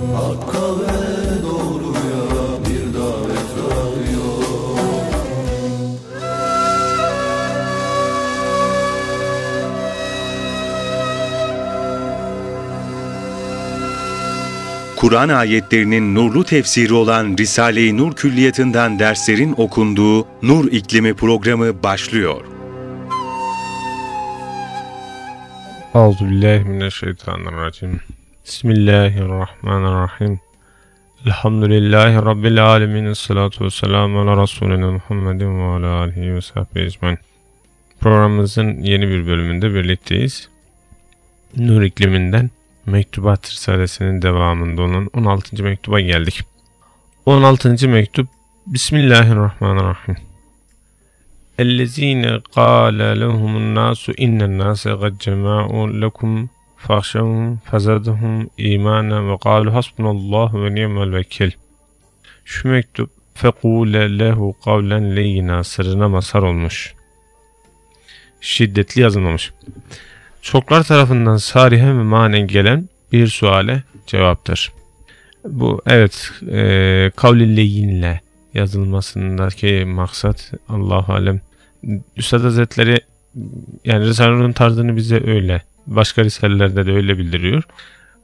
Hakka ve doğruya bir davet radyo Kur'an ayetlerinin nurlu tefsiri olan Risale-i Nur Külliyatı'ndan derslerin okunduğu Nur İklimi programı başlıyor. Euzubillahimineşşeytanirracim. Bismillahirrahmanirrahim. Elhamdülillahi Rabbil alemin. Salatu vesselamu ala Resulina Muhammedin ve ala alihi ve sahbihi ecmain. Programımızın yeni bir bölümünde birlikteyiz. Nur ikliminden Mektubat Risalesi'nin devamında olan 16. mektuba geldik. 16. mektup Bismillahirrahmanirrahim. اَلَّذ۪ينَ قَالَ لَهُمُ النَّاسُ اِنَّ النَّاسَ قَدْ جَمَعُوا لَكُمْ فَخْشَوْهُمْ فَزَدَهُمْ اِيمَانًا وَقَالُوا حَسْبُنَ اللّٰهُ وَنِعْمَ الْوَكِيلُ Şu mektup فَقُولَ لَهُ قَوْلًا لَيِّنَا sırrına masar olmuş. Şiddetli yazılmamış. Çoklar tarafından sarihen ve manen gelen bir suale cevaptır. Bu evet e, kavli leyinle yazılmasındaki maksat Allah alem. Üstad Hazretleri yani Risale'nin tarzını bize öyle başka risalelerde de öyle bildiriyor.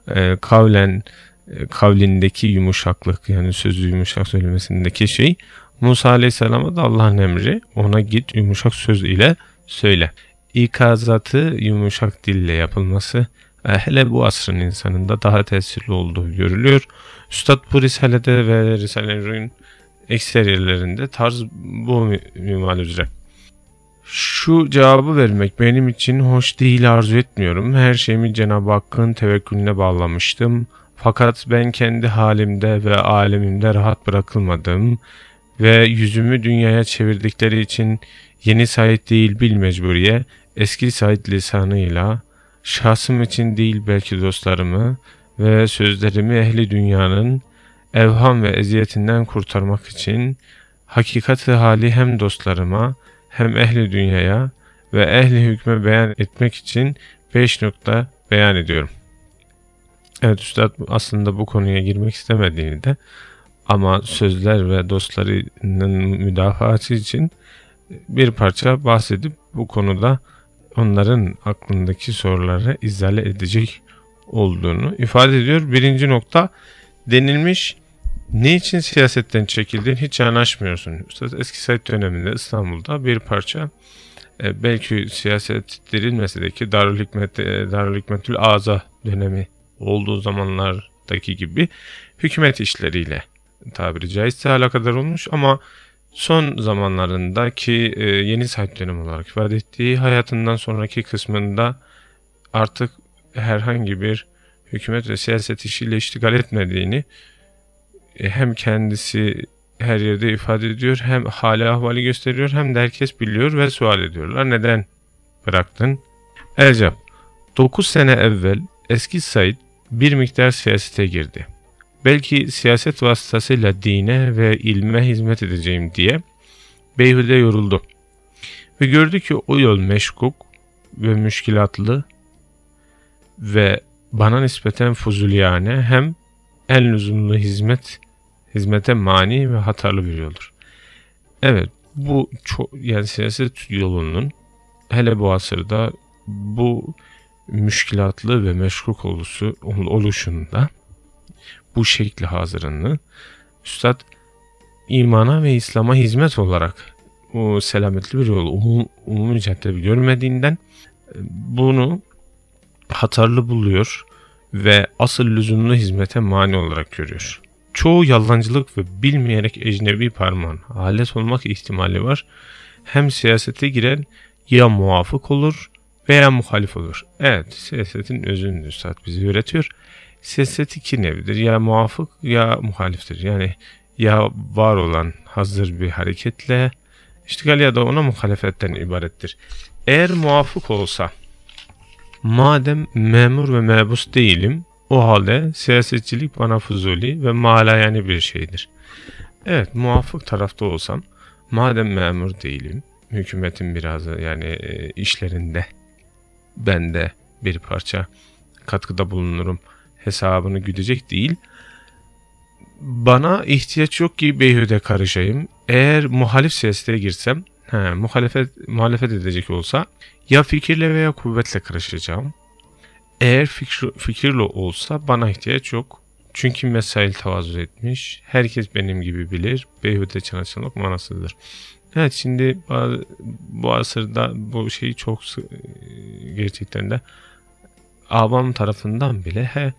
Ee, e, kavlen kavlindeki yumuşaklık yani sözü yumuşak söylemesindeki şey Musa Aleyhisselam'a da Allah'ın emri ona git yumuşak söz ile söyle. İkazatı yumuşak dille yapılması e, hele bu asrın insanında daha tesirli olduğu görülüyor. Üstad bu risalede ve risalelerin ekseriyerlerinde tarz bu mimali üzere şu cevabı vermek benim için hoş değil arzu etmiyorum. Her şeyimi Cenab-ı Hakk'ın tevekkülüne bağlamıştım. Fakat ben kendi halimde ve alemimde rahat bırakılmadım ve yüzümü dünyaya çevirdikleri için yeni Said değil bil mecburiye, eski Said lisanıyla, şahsım için değil belki dostlarımı ve sözlerimi ehli dünyanın evham ve eziyetinden kurtarmak için, hakikati hali hem dostlarıma hem ehli dünyaya ve ehli hükme beyan etmek için 5 nokta beyan ediyorum. Evet Üstad aslında bu konuya girmek istemediğini de ama sözler ve dostlarının müdafaası için bir parça bahsedip bu konuda onların aklındaki soruları izale edecek olduğunu ifade ediyor. Birinci nokta denilmiş ne için siyasetten çekildin hiç anlaşmıyorsun. Üstad eski Said döneminde İstanbul'da bir parça e, belki siyaset derinmesedeki Darül, Hikmet, e, Darül Hikmetül Aza dönemi olduğu zamanlardaki gibi hükümet işleriyle tabiri caizse alakadar olmuş ama son zamanlarındaki e, yeni Said dönemi olarak ifade ettiği hayatından sonraki kısmında artık herhangi bir hükümet ve siyaset işiyle iştigal etmediğini e, hem kendisi her yerde ifade ediyor hem hali ahvali gösteriyor hem de herkes biliyor ve sual ediyorlar. Neden bıraktın? Elcap 9 sene evvel eski Said bir miktar siyasete girdi. Belki siyaset vasıtasıyla dine ve ilme hizmet edeceğim diye beyhude yoruldu. Ve gördü ki o yol meşkuk ve müşkilatlı ve bana nispeten fuzuliyane hem en lüzumlu hizmet hizmete mani ve hatarlı bir yoldur. Evet bu çok, yani siyaset yolunun hele bu asırda bu müşkilatlı ve meşkuk olusu, oluşunda bu şekli hazırını Üstad imana ve İslam'a hizmet olarak o selametli bir yol umum, umumi caddede görmediğinden bunu hatarlı buluyor ve asıl lüzumlu hizmete mani olarak görüyor çoğu yalancılık ve bilmeyerek ecnebi parmağın alet olmak ihtimali var. Hem siyasete giren ya muafık olur veya muhalif olur. Evet siyasetin özünü üstad bizi öğretiyor. Siyaset iki nevidir ya muafık ya muhaliftir. Yani ya var olan hazır bir hareketle iştigal ya da ona muhalefetten ibarettir. Eğer muafık olsa madem memur ve mebus değilim o halde siyasetçilik bana fuzuli ve malayane bir şeydir. Evet muvaffak tarafta olsam madem memur değilim hükümetin biraz yani e, işlerinde ben de bir parça katkıda bulunurum hesabını güdecek değil. Bana ihtiyaç yok ki beyhude karışayım. Eğer muhalif siyasete girsem, he, muhalefet, muhalefet edecek olsa ya fikirle veya kuvvetle karışacağım eğer fikri, Fikirlo olsa bana ihtiyaç yok. Çünkü mesail tavazı etmiş. Herkes benim gibi bilir. Beyhude çalışanlık manasıdır. Evet şimdi bu asırda bu şeyi çok gerçekten de avam tarafından bile he,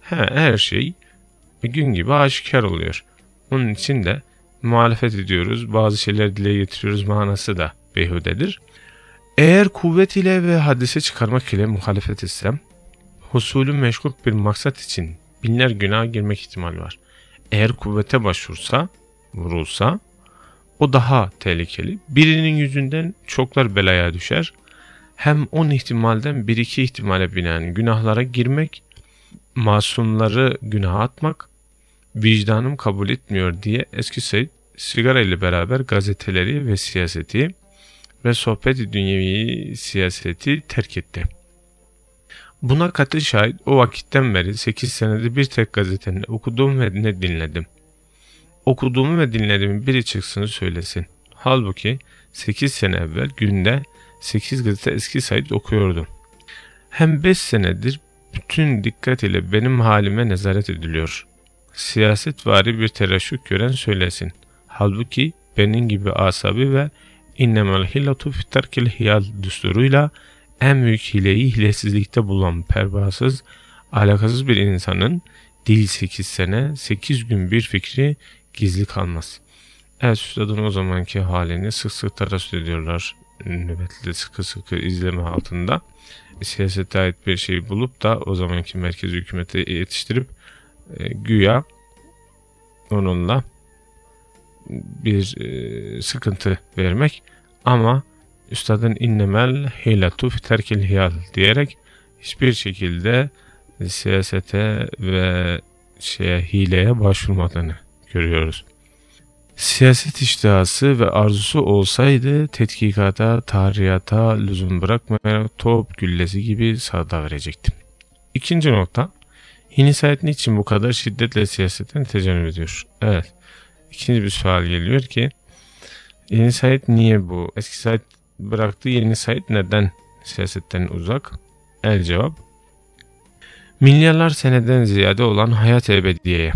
he, her şey gün gibi aşikar oluyor. Bunun için de muhalefet ediyoruz. Bazı şeyler dile getiriyoruz manası da beyhudedir. Eğer kuvvet ile ve hadise çıkarmak ile muhalefet etsem husulü meşgul bir maksat için binler günah girmek ihtimali var. Eğer kuvvete başvursa, vurulsa o daha tehlikeli. Birinin yüzünden çoklar belaya düşer. Hem on ihtimalden bir iki ihtimale binen günahlara girmek, masumları günaha atmak, vicdanım kabul etmiyor diye eski Said sigara ile beraber gazeteleri ve siyaseti ve sohbeti dünyevi siyaseti terk etti.'' Buna katı şahit o vakitten beri 8 senede bir tek gazetenin okuduğum ve ne dinledim. Okuduğumu ve dinlediğimi biri çıksın söylesin. Halbuki 8 sene evvel günde 8 gazete eski sayit okuyordum. Hem 5 senedir bütün dikkat ile benim halime nezaret ediliyor. Siyasetvari bir tereşük gören söylesin. Halbuki benim gibi asabi ve innemel hillatu fitarkil hiyal düsturuyla en büyük hileyi hilesizlikte bulan pervasız, alakasız bir insanın değil 8 sene 8 gün bir fikri gizli kalmaz. Evet üstadın o zamanki halini sık sık taras ediyorlar nöbetli sıkı sıkı izleme altında. Siyasete ait bir şey bulup da o zamanki merkez hükümete yetiştirip e, güya onunla bir e, sıkıntı vermek ama Üstadın innemel hiletu fi terkil hiyal diyerek hiçbir şekilde siyasete ve şeye, hileye başvurmadığını görüyoruz. Siyaset iştihası ve arzusu olsaydı tetkikata, tarihata lüzum bırakmayarak top güllesi gibi sağda verecektim. İkinci nokta, Hinisayet niçin bu kadar şiddetle siyasetten tecennim ediyor? Evet, ikinci bir sual geliyor ki, Hinisayet niye bu? Eski sayet Bıraktığı yeni Said neden siyasetten uzak? El cevap. Milyarlar seneden ziyade olan hayat ebediyeye.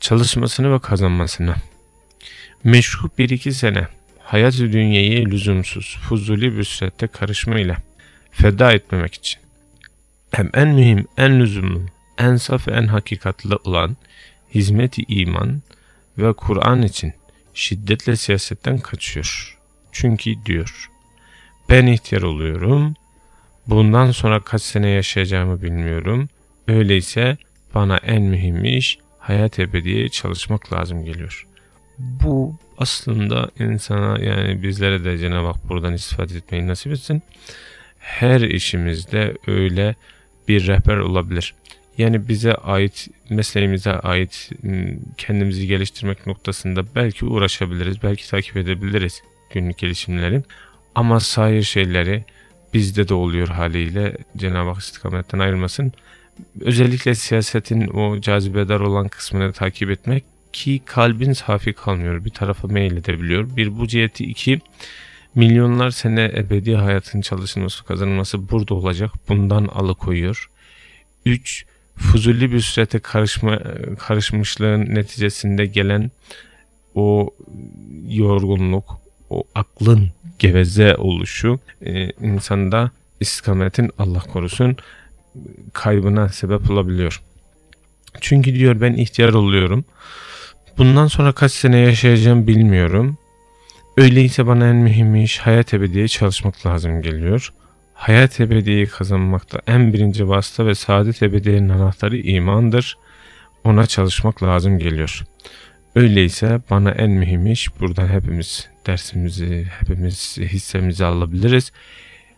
Çalışmasını ve kazanmasını. Meşhur bir iki sene hayat dünyayı lüzumsuz, fuzuli bir surette karışma ile feda etmemek için. Hem en mühim, en lüzumlu, en saf ve en hakikatli olan hizmeti iman ve Kur'an için şiddetle siyasetten kaçıyor.'' Çünkü diyor, ben ihtiyar oluyorum, bundan sonra kaç sene yaşayacağımı bilmiyorum. Öyleyse bana en mühim iş hayat ebediye çalışmak lazım geliyor. Bu aslında insana yani bizlere de Cenab-ı Hak buradan istifade etmeyi nasip etsin. Her işimizde öyle bir rehber olabilir. Yani bize ait, mesleğimize ait ıı, kendimizi geliştirmek noktasında belki uğraşabiliriz, belki takip edebiliriz günlük gelişimlerim. Ama sayır şeyleri bizde de oluyor haliyle Cenab-ı Hak istikametten ayrılmasın. Özellikle siyasetin o cazibedar olan kısmını takip etmek ki kalbin safi kalmıyor. Bir tarafa meyledebiliyor. Bir bu ciheti iki milyonlar sene ebedi hayatın çalışılması kazanılması burada olacak. Bundan alıkoyuyor. Üç fuzuli bir sürete karışma, karışmışlığın neticesinde gelen o yorgunluk, o aklın geveze oluşu e, insanda istikametin Allah korusun kaybına sebep olabiliyor. Çünkü diyor ben ihtiyar oluyorum. Bundan sonra kaç sene yaşayacağım bilmiyorum. Öyleyse bana en mühim iş hayat ebediye çalışmak lazım geliyor. Hayat ebediyi kazanmakta en birinci vasıta ve saadet ebediyenin anahtarı imandır. Ona çalışmak lazım geliyor.'' Öyleyse bana en mühim iş buradan hepimiz dersimizi, hepimiz hissemizi alabiliriz.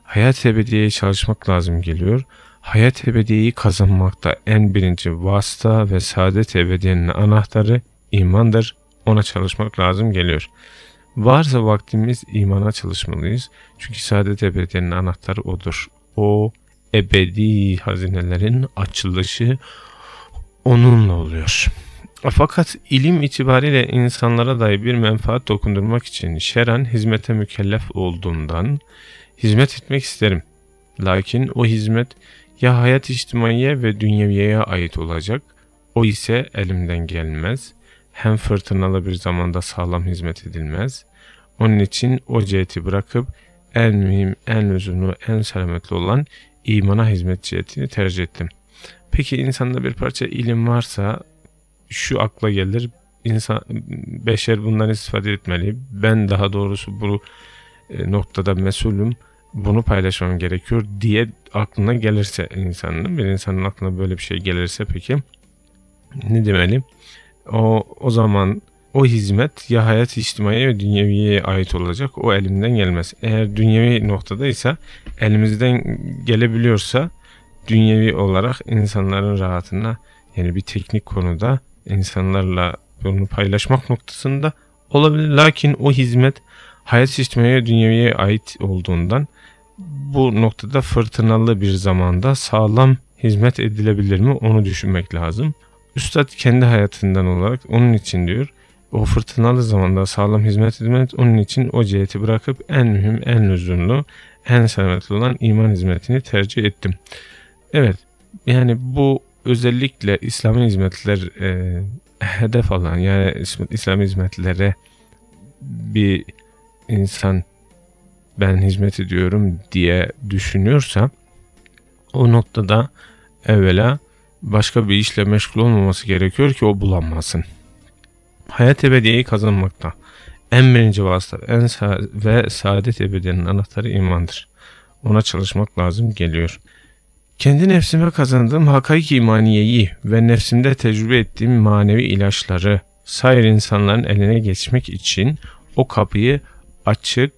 Hayat ebediye çalışmak lazım geliyor. Hayat ebediyeyi kazanmakta en birinci vasıta ve saadet ebediyenin anahtarı imandır. Ona çalışmak lazım geliyor. Varsa vaktimiz imana çalışmalıyız. Çünkü saadet ebediyenin anahtarı odur. O ebedi hazinelerin açılışı onunla oluyor.'' Fakat ilim itibariyle insanlara dair bir menfaat dokundurmak için şeran hizmete mükellef olduğundan hizmet etmek isterim. Lakin o hizmet ya hayat içtimaiye ve dünyeviyeye ait olacak, o ise elimden gelmez, hem fırtınalı bir zamanda sağlam hizmet edilmez. Onun için o ciheti bırakıp en mühim, en lüzumlu, en selametli olan imana hizmet cihetini tercih ettim. Peki insanda bir parça ilim varsa şu akla gelir. İnsan, beşer bundan istifade etmeli. Ben daha doğrusu bu e, noktada mesulüm. Bunu paylaşmam gerekiyor diye aklına gelirse insanın bir insanın aklına böyle bir şey gelirse peki ne demeli? O, o zaman o hizmet ya hayat içtimai ya dünyeviye ait olacak. O elimden gelmez. Eğer dünyevi noktada ise elimizden gelebiliyorsa dünyevi olarak insanların rahatına yani bir teknik konuda insanlarla bunu paylaşmak noktasında olabilir. Lakin o hizmet hayat sistemine ve dünyaviye ait olduğundan bu noktada fırtınalı bir zamanda sağlam hizmet edilebilir mi onu düşünmek lazım. Üstad kendi hayatından olarak onun için diyor o fırtınalı zamanda sağlam hizmet edilmek onun için o ciheti bırakıp en mühim, en lüzumlu, en sermetli olan iman hizmetini tercih ettim. Evet yani bu özellikle İslami hizmetler e, hedef alan yani İslami hizmetlere bir insan ben hizmet ediyorum diye düşünüyorsa o noktada evvela başka bir işle meşgul olmaması gerekiyor ki o bulanmasın. Hayat ebediyeyi kazanmakta en birinci vasıf en sa ve saadet ebediyenin anahtarı imandır. Ona çalışmak lazım geliyor.'' Kendi nefsime kazandığım hakaik imaniyeyi ve nefsimde tecrübe ettiğim manevi ilaçları sair insanların eline geçmek için o kapıyı açık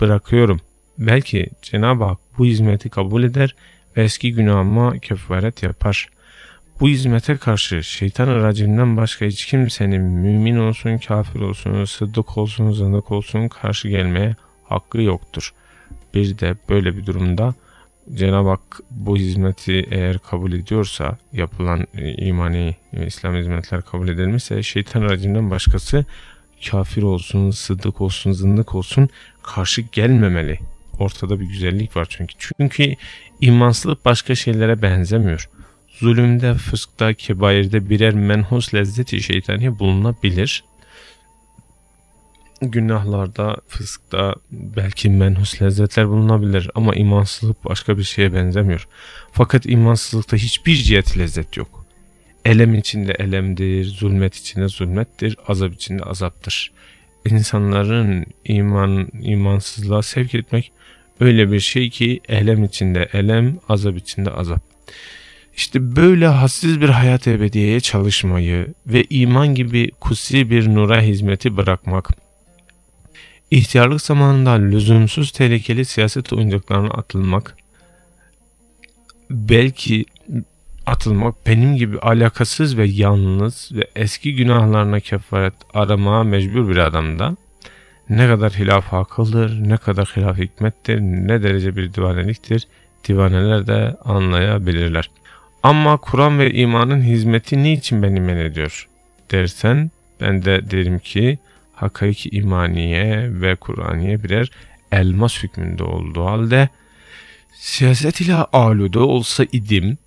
bırakıyorum. Belki Cenab-ı Hak bu hizmeti kabul eder ve eski günahıma kefaret yapar. Bu hizmete karşı şeytan aracından başka hiç kimsenin mümin olsun, kafir olsun, sıddık olsun, zındık olsun karşı gelmeye hakkı yoktur. Bir de böyle bir durumda Cenab-ı Hak bu hizmeti eğer kabul ediyorsa yapılan e, imani İslam hizmetler kabul edilmişse şeytan aracından başkası kafir olsun, sıddık olsun, zındık olsun karşı gelmemeli. Ortada bir güzellik var çünkü. Çünkü imansızlık başka şeylere benzemiyor. Zulümde, fıskta, kebairde birer menhus lezzeti şeytani bulunabilir günahlarda, fıskta belki menhus lezzetler bulunabilir ama imansızlık başka bir şeye benzemiyor. Fakat imansızlıkta hiçbir cihet lezzet yok. Elem içinde elemdir, zulmet içinde zulmettir, azap içinde azaptır. İnsanların iman imansızlığa sevk etmek öyle bir şey ki elem içinde elem, azap içinde azap. İşte böyle hassiz bir hayat ebediyeye çalışmayı ve iman gibi kutsi bir nura hizmeti bırakmak İhtiyarlık zamanında lüzumsuz tehlikeli siyaset oyuncaklarına atılmak, belki atılmak benim gibi alakasız ve yalnız ve eski günahlarına kefaret aramaya mecbur bir adamda ne kadar hilaf akıldır, ne kadar hilaf hikmettir, ne derece bir divaneliktir divaneler de anlayabilirler. Ama Kur'an ve imanın hizmeti niçin beni men ediyor dersen ben de derim ki hakaiki imaniye ve Kur'aniye birer elmas hükmünde olduğu halde siyaset ile alude olsa idim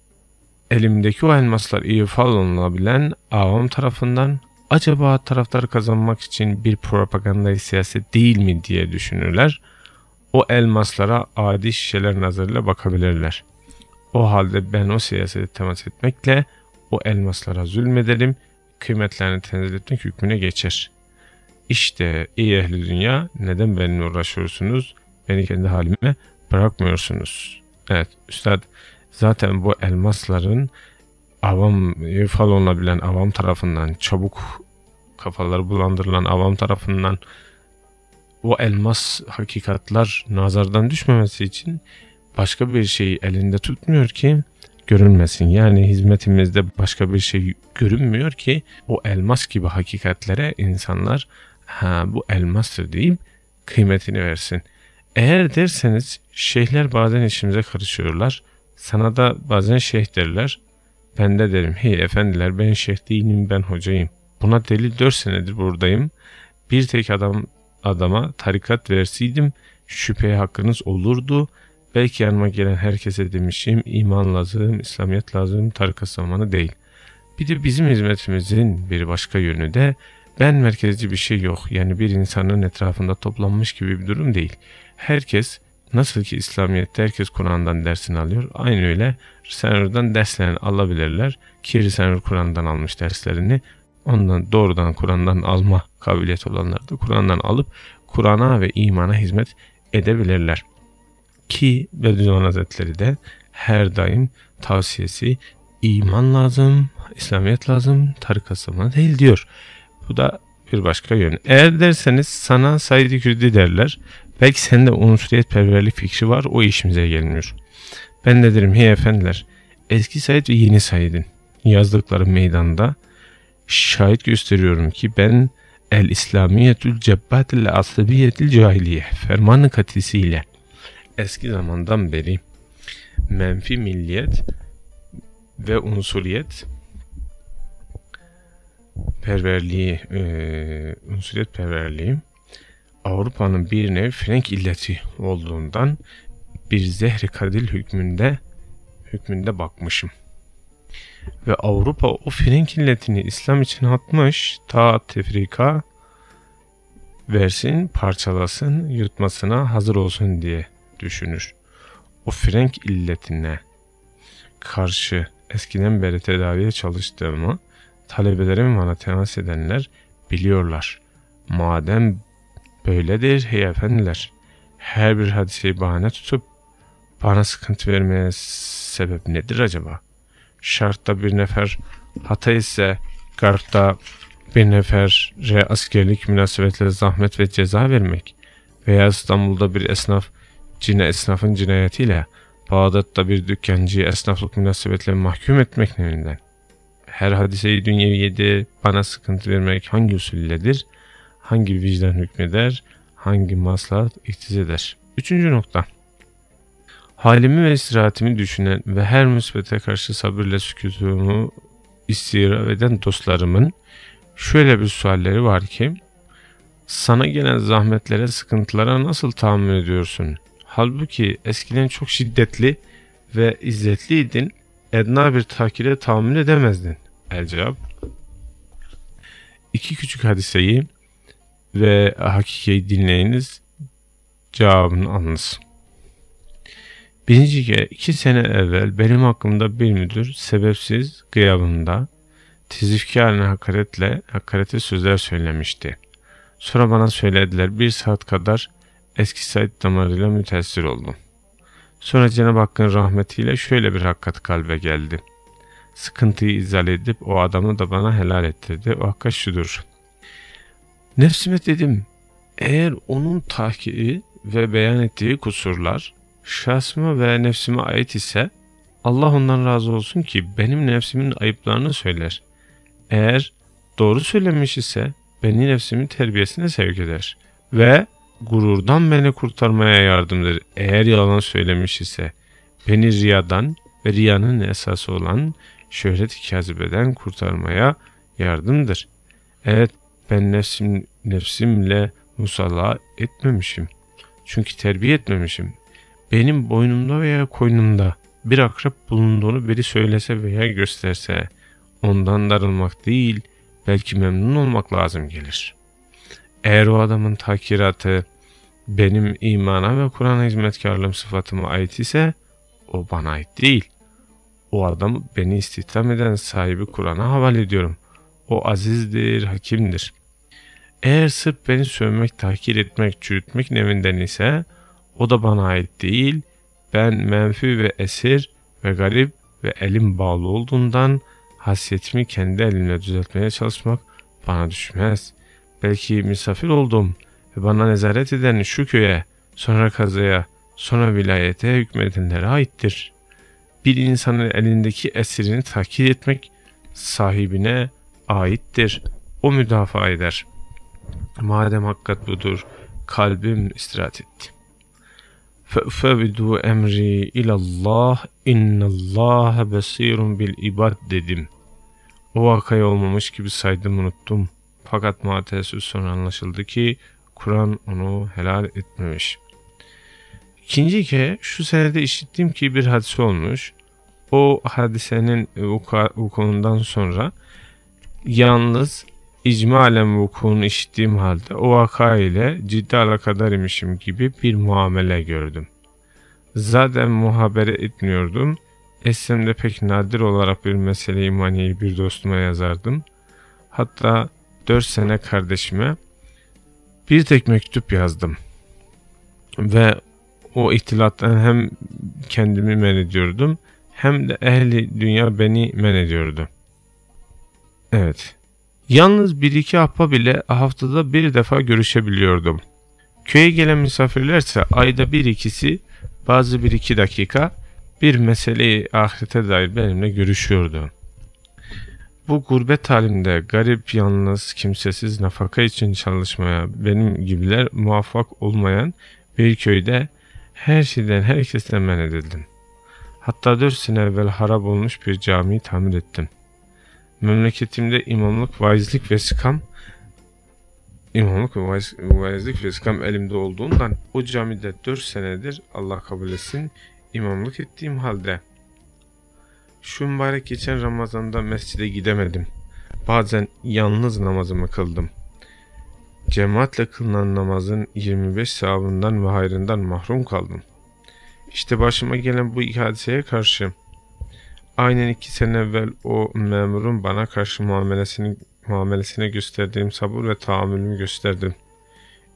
elimdeki o elmaslar iyi falanlabilen avam tarafından acaba taraftar kazanmak için bir propaganda siyaset değil mi diye düşünürler. O elmaslara adi şişeler nazarıyla bakabilirler. O halde ben o siyasete temas etmekle o elmaslara zulmedelim, kıymetlerini tenzil etmek hükmüne geçer.'' İşte iyi ehli dünya neden benimle uğraşıyorsunuz? Beni kendi halime bırakmıyorsunuz. Evet üstad zaten bu elmasların avam ifal olunabilen avam tarafından çabuk kafaları bulandırılan avam tarafından o elmas hakikatler nazardan düşmemesi için başka bir şeyi elinde tutmuyor ki görünmesin. Yani hizmetimizde başka bir şey görünmüyor ki o elmas gibi hakikatlere insanlar ha bu elmastır deyip kıymetini versin. Eğer derseniz şeyhler bazen işimize karışıyorlar. Sana da bazen şeyh derler. Ben de derim hey efendiler ben şeyh değilim ben hocayım. Buna deli dört senedir buradayım. Bir tek adam adama tarikat verseydim şüpheye hakkınız olurdu. Belki yanıma gelen herkese demişim iman lazım, İslamiyet lazım, tarikat zamanı değil. Bir de bizim hizmetimizin bir başka yönü de ben merkezci bir şey yok. Yani bir insanın etrafında toplanmış gibi bir durum değil. Herkes nasıl ki İslamiyet'te herkes Kur'an'dan dersini alıyor. Aynı öyle Risenur'dan derslerini alabilirler. Ki Risenur Kur'an'dan almış derslerini. Ondan doğrudan Kur'an'dan alma kabiliyet olanlar da Kur'an'dan alıp Kur'an'a ve imana hizmet edebilirler. Ki Bediüzzaman Hazretleri de her daim tavsiyesi iman lazım, İslamiyet lazım, tarikasına değil diyor. Bu da bir başka yön. Eğer derseniz sana Said Kürdi derler. Belki sende unsuriyet perverlik fikri var o işimize gelmiyor. Ben de derim hey efendiler eski Said ve yeni Said'in yazdıkları meydanda şahit gösteriyorum ki ben El İslamiyetül Cebbatil Asabiyetil Cahiliye fermanı katisiyle eski zamandan beri menfi milliyet ve unsuriyet perverliği, e, ünsiyet perverliği Avrupa'nın bir nevi frenk illeti olduğundan bir zehri kadil hükmünde hükmünde bakmışım. Ve Avrupa o frenk illetini İslam için atmış ta tefrika versin, parçalasın, yırtmasına hazır olsun diye düşünür. O frenk illetine karşı eskiden beri tedaviye çalıştığımı talebelerim bana temas edenler biliyorlar. Madem böyledir hey efendiler, her bir hadiseyi bahane tutup bana sıkıntı vermeye sebep nedir acaba? Şartta bir nefer hata ise garpta bir nefere askerlik münasebetle zahmet ve ceza vermek veya İstanbul'da bir esnaf cine esnafın cinayetiyle Bağdat'ta bir dükkancıyı esnaflık münasebetle mahkum etmek neminden her hadiseyi dünyevi yedi, bana sıkıntı vermek hangi usulledir, hangi vicdan hükmeder, hangi maslahat iktiz eder. Üçüncü nokta. Halimi ve istirahatimi düşünen ve her müsbete karşı sabırla sükutumu istirahat eden dostlarımın şöyle bir sualleri var ki, sana gelen zahmetlere, sıkıntılara nasıl tahammül ediyorsun? Halbuki eskiden çok şiddetli ve izzetliydin, edna bir takire tahammül edemezdin. El cevap. İki küçük hadiseyi ve hakikeyi dinleyiniz cevabını anlasın. Birinci kere iki sene evvel benim hakkımda bir müdür sebepsiz gıyabımda tezifkarına hakaretle hakarete sözler söylemişti. Sonra bana söylediler bir saat kadar eski Said damarıyla müteessir oldum. Sonra Cenab-ı Hakk'ın rahmetiyle şöyle bir hakikat kalbe geldi.'' sıkıntıyı izale edip o adamı da bana helal ettirdi. O hakka şudur. Nefsime dedim eğer onun tahkiki ve beyan ettiği kusurlar şahsıma ve nefsime ait ise Allah ondan razı olsun ki benim nefsimin ayıplarını söyler. Eğer doğru söylemiş ise beni nefsimin terbiyesine sevk eder ve gururdan beni kurtarmaya yardımdır. Eğer yalan söylemiş ise beni riyadan ve riyanın esası olan şöhret-i kazibeden kurtarmaya yardımdır. Evet ben nefsim, nefsimle musalla etmemişim. Çünkü terbiye etmemişim. Benim boynumda veya koynumda bir akrep bulunduğunu biri söylese veya gösterse ondan darılmak değil belki memnun olmak lazım gelir. Eğer o adamın takiratı benim imana ve Kur'an'a hizmetkarlığım sıfatıma ait ise o bana ait değil. O adamı beni istihdam eden sahibi Kur'an'a havale ediyorum. O azizdir, hakimdir. Eğer sırf beni sövmek, tahkir etmek, çürütmek nevinden ise o da bana ait değil. Ben menfi ve esir ve garip ve elim bağlı olduğundan hasiyetimi kendi elimle düzeltmeye çalışmak bana düşmez. Belki misafir oldum ve bana nezaret eden şu köye, sonra kazaya, sonra vilayete hükmedenlere aittir.'' bir insanın elindeki esirini takip etmek sahibine aittir. O müdafaa eder. Madem hakikat budur, kalbim istirahat etti. Fe'fevidu emri ilallah innallaha besirun bil ibad dedim. O vakay olmamış gibi saydım unuttum. Fakat matesüs sonra anlaşıldı ki Kur'an onu helal etmemiş. İkinci ki şu senede işittim ki bir hadise olmuş. O hadisenin vukuundan e, sonra yalnız icmalen vukuunu işittiğim halde o vaka ile ciddi alakadar imişim gibi bir muamele gördüm. Zaten muhabere etmiyordum. Essemde pek nadir olarak bir meseleyi maniyi bir dostuma yazardım. Hatta 4 sene kardeşime bir tek mektup yazdım. Ve o ihtilattan hem kendimi men ediyordum hem de ehli dünya beni men ediyordu. Evet. Yalnız bir iki ahbab bile haftada bir defa görüşebiliyordum. Köye gelen misafirlerse ayda bir ikisi bazı bir iki dakika bir meseleyi ahirete dair benimle görüşüyordu. Bu gurbet halinde, garip, yalnız, kimsesiz nafaka için çalışmaya benim gibiler muvaffak olmayan bir köyde her şeyden, her ikisinden men edildim. Hatta dört sene evvel harap olmuş bir camiyi tamir ettim. Memleketimde imamlık, vaizlik ve sikam imamlık ve vaiz, vaizlik ve sikam elimde olduğundan o camide dört senedir Allah kabul etsin imamlık ettiğim halde şu mübarek geçen Ramazan'da mescide gidemedim. Bazen yalnız namazımı kıldım.'' Cemaatle kılınan namazın 25 sevabından ve hayrından mahrum kaldım. İşte başıma gelen bu hadiseye karşı aynen iki sene evvel o memurun bana karşı muamelesini, muamelesine gösterdiğim sabır ve tahammülümü gösterdim.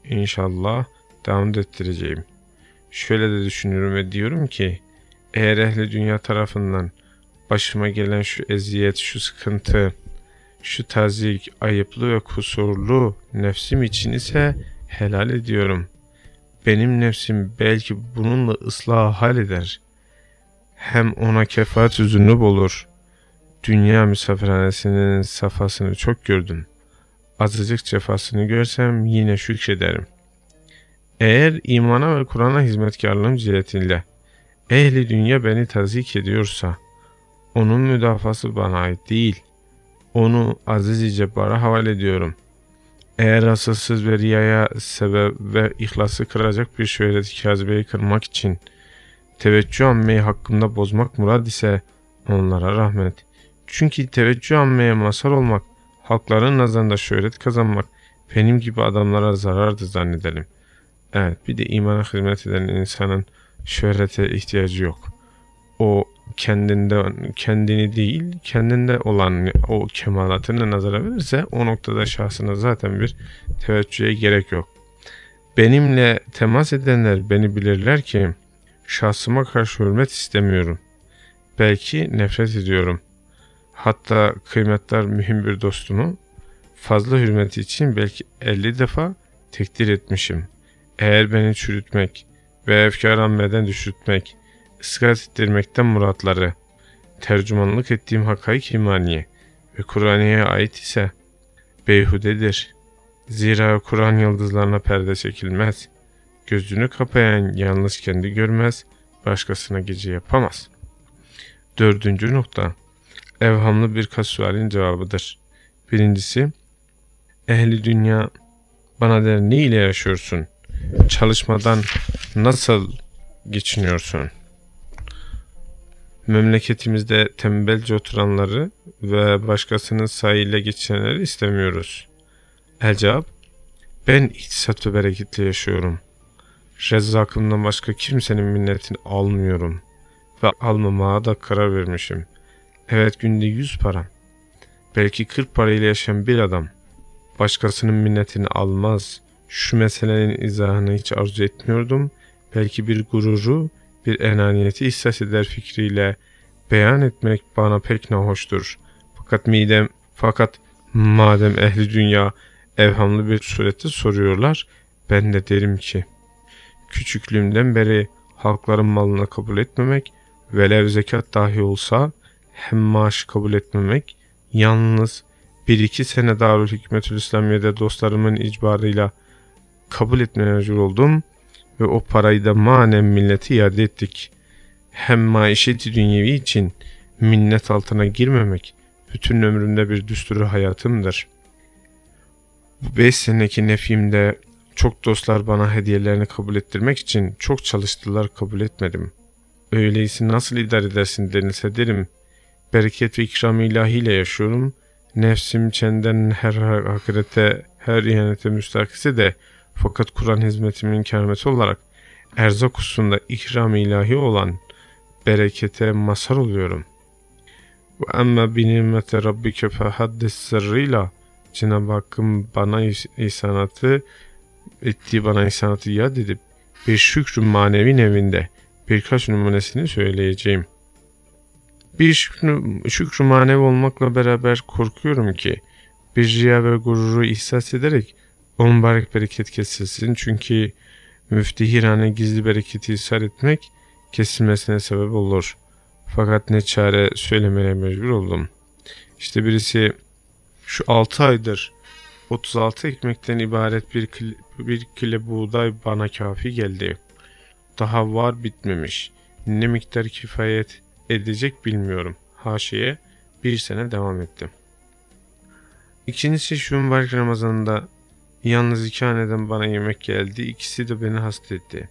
İnşallah devam ettireceğim. Şöyle de düşünüyorum ve diyorum ki eğer ehli dünya tarafından başıma gelen şu eziyet, şu sıkıntı, şu tazik, ayıplı ve kusurlu nefsim için ise helal ediyorum. Benim nefsim belki bununla ıslah hal eder. Hem ona kefaat üzünlü olur. Dünya misafirhanesinin safasını çok gördüm. Azıcık cefasını görsem yine şükrederim. Eğer imana ve Kur'an'a hizmetkarlığım cihetinde ehli dünya beni tazik ediyorsa, onun müdafası bana ait değil onu aziz Cebbar'a havale ediyorum. Eğer asılsız ve riyaya sebep ve ihlası kıracak bir şöhreti kazibeyi kırmak için teveccüh ammeyi hakkında bozmak murad ise onlara rahmet. Çünkü teveccüh ammeye mazhar olmak, halkların nazarında şöhret kazanmak benim gibi adamlara zarardı zannedelim. Evet bir de imana hizmet eden insanın şöhrete ihtiyacı yok. O kendinde kendini değil kendinde olan o kemalatını nazara verirse o noktada şahsına zaten bir teveccühe gerek yok. Benimle temas edenler beni bilirler ki şahsıma karşı hürmet istemiyorum. Belki nefret ediyorum. Hatta kıymetler mühim bir dostumu fazla hürmeti için belki 50 defa tekdir etmişim. Eğer beni çürütmek ve efkaran beden düşürtmek istikamet ettirmekten muratları, tercümanlık ettiğim hakaik imaniye ve Kur'an'ya ait ise beyhudedir. Zira Kur'an yıldızlarına perde çekilmez. Gözünü kapayan yalnız kendi görmez, başkasına gece yapamaz. Dördüncü nokta, evhamlı birkaç sualin cevabıdır. Birincisi, ehli dünya bana der ne ile yaşıyorsun? Çalışmadan nasıl geçiniyorsun? memleketimizde tembelce oturanları ve başkasının sayıyla geçenleri istemiyoruz. El cevap, ben iktisat ve bereketle yaşıyorum. Rezzakımdan başka kimsenin minnetini almıyorum ve almamaya da karar vermişim. Evet günde 100 param. Belki kırk parayla yaşayan bir adam başkasının minnetini almaz. Şu meselenin izahını hiç arzu etmiyordum. Belki bir gururu bir enaniyeti hisseder fikriyle beyan etmek bana pek nahoştur. Fakat midem, fakat madem ehli dünya evhamlı bir surette soruyorlar, ben de derim ki, küçüklüğümden beri halkların malına kabul etmemek, velev zekat dahi olsa hem maaşı kabul etmemek, yalnız bir iki sene Darül Hikmetül İslamiye'de dostlarımın icbarıyla kabul etmeye mecbur oldum.'' ve o parayı da manen milleti iade ettik. Hem maişeti dünyevi için minnet altına girmemek bütün ömrümde bir düsturu hayatımdır. Bu beş seneki nefimde çok dostlar bana hediyelerini kabul ettirmek için çok çalıştılar kabul etmedim. Öyleyse nasıl idare edersin denilse derim. Bereket ve ikram ilahiyle yaşıyorum. Nefsim çenden her hakirete, her ihanete müstakise de fakat Kur'an hizmetimin kerameti olarak erzak hususunda ikram ilahi olan berekete mazhar oluyorum. Ve emme bi nimete rabbike fehaddis sırrıyla Cenab-ı Hakk'ın bana ihsanatı ettiği bana ihsanatı yad edip bir şükrü manevi nevinde birkaç numunesini söyleyeceğim. Bir şükrü, şükrü manevi olmakla beraber korkuyorum ki bir riya ve gururu ihsas ederek o mübarek bereket kesilsin. Çünkü müfti Hiran'e gizli bereketi ishar etmek kesilmesine sebep olur. Fakat ne çare söylemeye mecbur oldum. İşte birisi şu 6 aydır 36 ekmekten ibaret bir, kile, bir kile buğday bana kafi geldi. Daha var bitmemiş. Ne miktar kifayet edecek bilmiyorum. Haşiye bir sene devam ettim. İkincisi şu mübarek Ramazan'da Yalnız iki haneden bana yemek geldi. İkisi de beni hasta etti.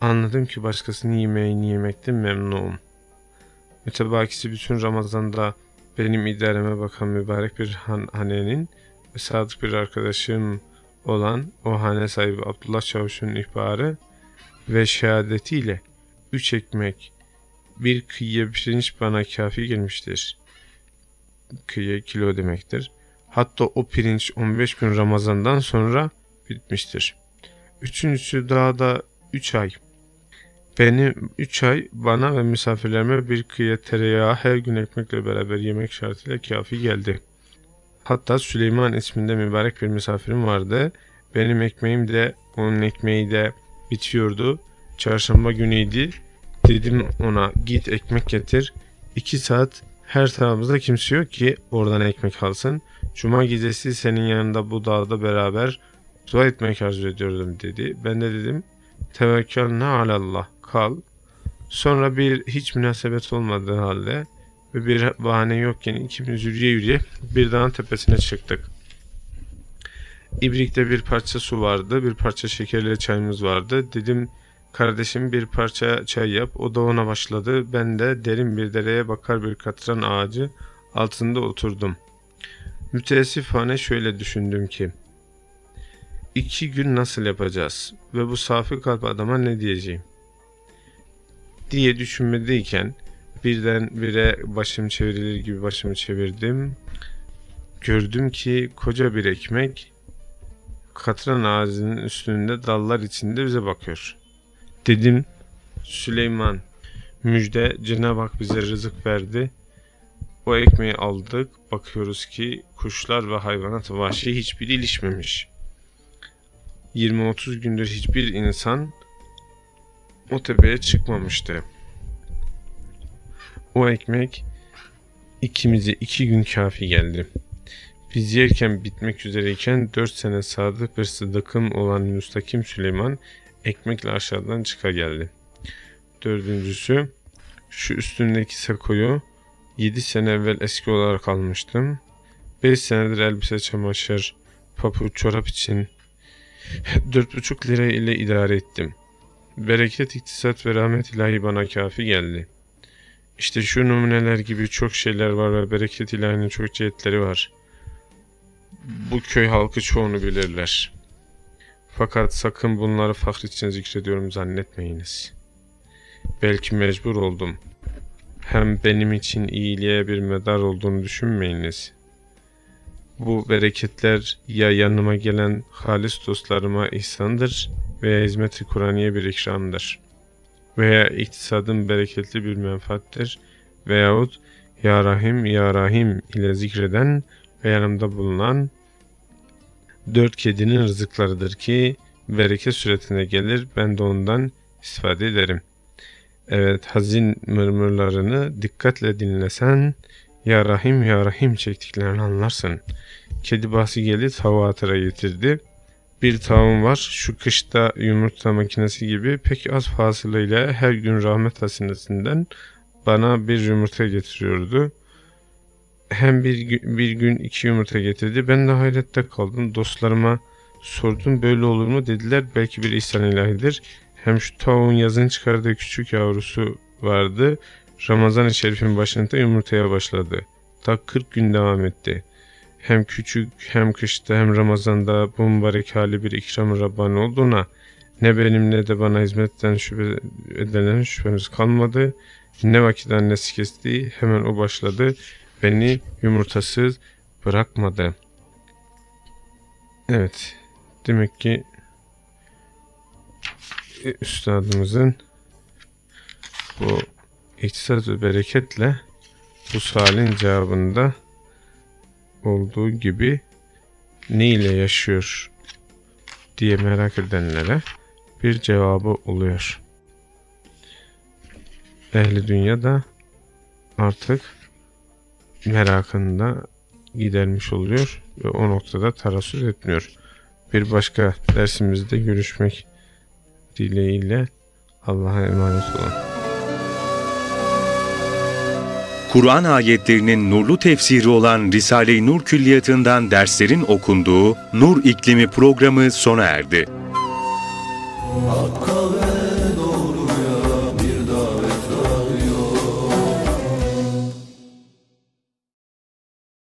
Anladım ki başkasının yemeğini yemekten memnunum. Mütebakisi bütün Ramazan'da benim idareme bakan mübarek bir han hanenin ve sadık bir arkadaşım olan o hane sahibi Abdullah Çavuş'un ihbarı ve şehadetiyle üç ekmek bir kıyıya pirinç bana kafi gelmiştir. Kıyı kilo demektir. Hatta o pirinç 15 gün Ramazan'dan sonra bitmiştir. Üçüncüsü daha da 3 ay. Benim 3 ay bana ve misafirlerime bir kıya tereyağı her gün ekmekle beraber yemek şartıyla kafi geldi. Hatta Süleyman isminde mübarek bir misafirim vardı. Benim ekmeğim de onun ekmeği de bitiyordu. Çarşamba günüydü. Dedim ona git ekmek getir. 2 saat her tarafımızda kimse yok ki oradan ekmek alsın. Cuma gecesi senin yanında bu dağda beraber dua etmek arzu ediyordum dedi. Ben de dedim tevekkül ne alallah kal. Sonra bir hiç münasebet olmadığı halde ve bir bahane yokken ikimiz yürüye yürüye bir dağın tepesine çıktık. İbrik'te bir parça su vardı, bir parça şekerli çayımız vardı. Dedim kardeşim bir parça çay yap. O da ona başladı. Ben de derin bir dereye bakar bir katran ağacı altında oturdum. Müteessifane şöyle düşündüm ki, iki gün nasıl yapacağız ve bu safi kalp adama ne diyeceğim? Diye düşünmediyken birden bire başım çevrilir gibi başımı çevirdim. Gördüm ki koca bir ekmek katran ağacının üstünde dallar içinde bize bakıyor. Dedim Süleyman müjde Cenab-ı Hak bize rızık verdi. Bu ekmeği aldık. Bakıyoruz ki kuşlar ve hayvanat vahşi hiçbir ilişmemiş. 20-30 gündür hiçbir insan o tepeye çıkmamıştı. O ekmek ikimize iki gün kafi geldi. Biz yerken bitmek üzereyken dört sene sadık bir sıdıkım olan Müstakim Süleyman ekmekle aşağıdan çıka geldi. Dördüncüsü şu üstündeki sakoyu 7 sene evvel eski olarak almıştım. 5 senedir elbise, çamaşır, papuç, çorap için 4,5 lira ile idare ettim. Bereket, iktisat ve rahmet ilahi bana kafi geldi. İşte şu numuneler gibi çok şeyler var ve bereket ilahinin çok cihetleri var. Bu köy halkı çoğunu bilirler. Fakat sakın bunları fakr için zikrediyorum zannetmeyiniz. Belki mecbur oldum.'' hem benim için iyiliğe bir medar olduğunu düşünmeyiniz. Bu bereketler ya yanıma gelen halis dostlarıma ihsandır veya hizmeti Kur'an'ya bir ikramdır. Veya iktisadın bereketli bir menfaattir veyahut Ya Rahim Ya Rahim ile zikreden ve yanımda bulunan dört kedinin rızıklarıdır ki bereket suretine gelir ben de ondan istifade ederim. Evet hazin mırmırlarını dikkatle dinlesen ya Rahim ya Rahim çektiklerini anlarsın. Kedi bahsi geldi tava getirdi. Bir tavuğum var şu kışta yumurta makinesi gibi pek az fasılıyla her gün rahmet hasinesinden bana bir yumurta getiriyordu. Hem bir, bir gün iki yumurta getirdi. Ben de hayrette kaldım. Dostlarıma sordum böyle olur mu dediler. Belki bir ihsan ilahidir. Hem şu tavuğun yazın çıkardığı küçük yavrusu vardı. Ramazan-ı Şerif'in başında yumurtaya başladı. Ta 40 gün devam etti. Hem küçük hem kışta hem Ramazan'da bu mübarek hali bir ikram-ı Rabbani olduğuna ne benim ne de bana hizmetten şüphe edilen şüpheniz kalmadı. Ne vakit annesi kesti hemen o başladı. Beni yumurtasız bırakmadı. Evet. Demek ki ee, üstadımızın bu iktisat ve bereketle bu salin cevabında olduğu gibi ne ile yaşıyor diye merak edenlere bir cevabı oluyor. Ehli dünya da artık merakında gidermiş oluyor ve o noktada tarasız etmiyor. Bir başka dersimizde görüşmek dileğiyle Allah'a emanet olun. Kur'an ayetlerinin nurlu tefsiri olan Risale-i Nur Külliyatı'ndan derslerin okunduğu Nur İklimi programı sona erdi. Akıl